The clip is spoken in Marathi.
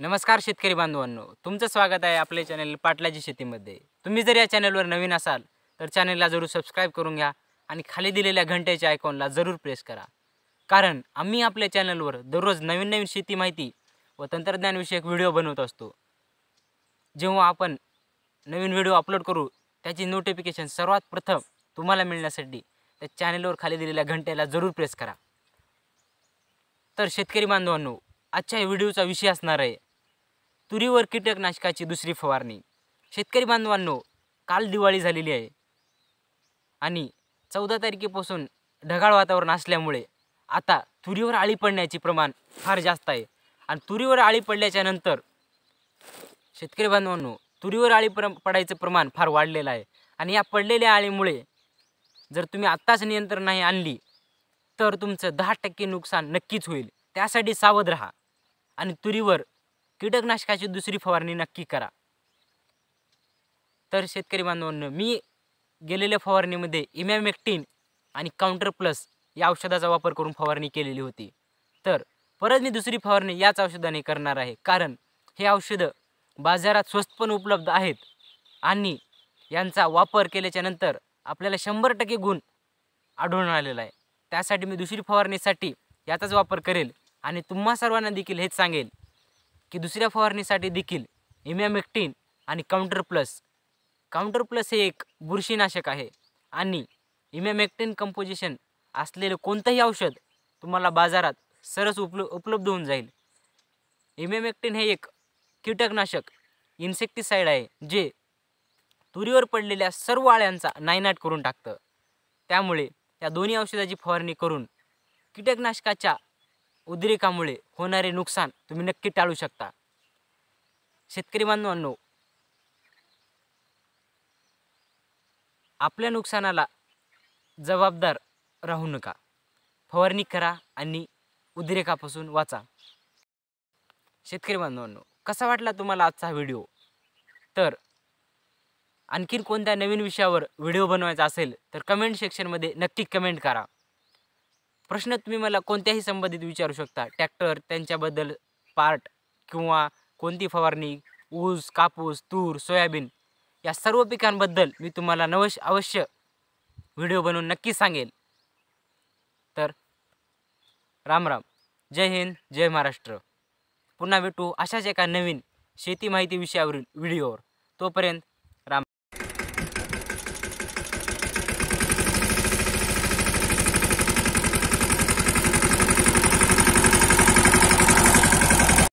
नमस्कार शेतकरी बांधवांनो तुमचं स्वागत आहे आपल्या चॅनल पाटलाजी शेतीमध्ये तुम्ही जर या चॅनलवर नवीन असाल तर चॅनलला जरूर सबस्क्राईब करून घ्या आणि खाली दिलेल्या घंट्याच्या आयकॉनला जरूर प्रेस करा कारण आम्ही आपल्या चॅनलवर दररोज नवीन नवीन शेती माहिती व तंत्रज्ञानविषयक व्हिडिओ बनवत असतो जेव्हा आपण नवीन व्हिडिओ अपलोड करू त्याची नोटिफिकेशन सर्वात प्रथम तुम्हाला मिळण्यासाठी त्या चॅनलवर खाली दिलेल्या घंट्याला जरूर प्रेस करा तर शेतकरी बांधवांनो आजच्या व्हिडिओचा विषय असणार आहे तुरीवर कीटकनाशकाची दुसरी फवारणी शेतकरी बांधवांनो काल दिवाळी झालेली आहे आणि चौदा तारखेपासून ढगाळ वातावरण असल्यामुळे आता तुरीवर आळी पडण्याचे प्रमाण फार जास्त आहे आणि तुरीवर आळी पडल्याच्या नंतर शेतकरी बांधवांनो तुरीवर आळी प्र पडायचं प्रमाण फार वाढलेलं आहे आणि या पडलेल्या आळीमुळे जर तुम्ही आत्ताच नियंत्रण नाही आणली तर तुमचं दहा टक्के नुकसान नक्कीच होईल त्यासाठी सावध राहा आणि तुरीवर कीटकनाशकाची दुसरी फवारणी नक्की करा तर शेतकरी बांधवांनो मी गेलेल्या फवारणीमध्ये इमॅमेक्टिन आणि काउंटर प्लस या औषधाचा वापर करून फवारणी केलेली होती तर परत मी दुसरी फवारणी याच औषधाने करणार आहे कारण हे औषधं बाजारात स्वस्त पण उपलब्ध आहेत आणि यांचा वापर केल्याच्या नंतर आपल्याला शंभर टक्के गुण आढळून आलेला आहे त्यासाठी मी दुसरी फवारणीसाठी याचाच वापर करेल आणि तुम्हा सर्वांना देखील हेच सांगेल की दुसऱ्या फवारणीसाठी देखील इमॅमेक्टिन आणि काउंटर प्लस काउंटर प्लस हे एक बुरशीनाशक आहे आणि इमॅमेक्टिन कंपोजिशन असलेलं कोणतंही औषध तुम्हाला बाजारात सरस उपल उपलब्ध होऊन जाईल इमॅमेक्टिन हे एक कीटकनाशक इन्सेक्टिसाईड आहे जे तुरीवर पडलेल्या सर्व आळ्यांचा नायनाट करून टाकतं त्यामुळे या दोन्ही औषधाची फवारणी करून कीटकनाशकाच्या उद्रेकामुळे होणारे नुकसान तुम्ही नक्की टाळू शकता शेतकरी बांधवांनो आपल्या नुकसानाला जबाबदार राहू नका फवारणी करा आणि उद्रेकापासून वाचा शेतकरी बांधवांनो कसा वाटला तुम्हाला आजचा व्हिडिओ तर आणखीन कोणत्या नवीन विषयावर व्हिडिओ बनवायचा असेल तर कमेंट सेक्शनमध्ये नक्की कमेंट करा प्रश्न तुम्ही मला कोणत्याही संबंधित विचारू शकता ट्रॅक्टर त्यांच्याबद्दल पार्ट किंवा कोणती फवारणी ऊस कापूस तूर सोयाबीन या सर्व पिकांबद्दल मी तुम्हाला नवश अवश्य व्हिडिओ बनवून नक्की सांगेल तर राम राम जय हिंद जय महाराष्ट्र पुन्हा भेटू अशाच एका नवीन शेती माहिती विषयावरील व्हिडिओवर तोपर्यंत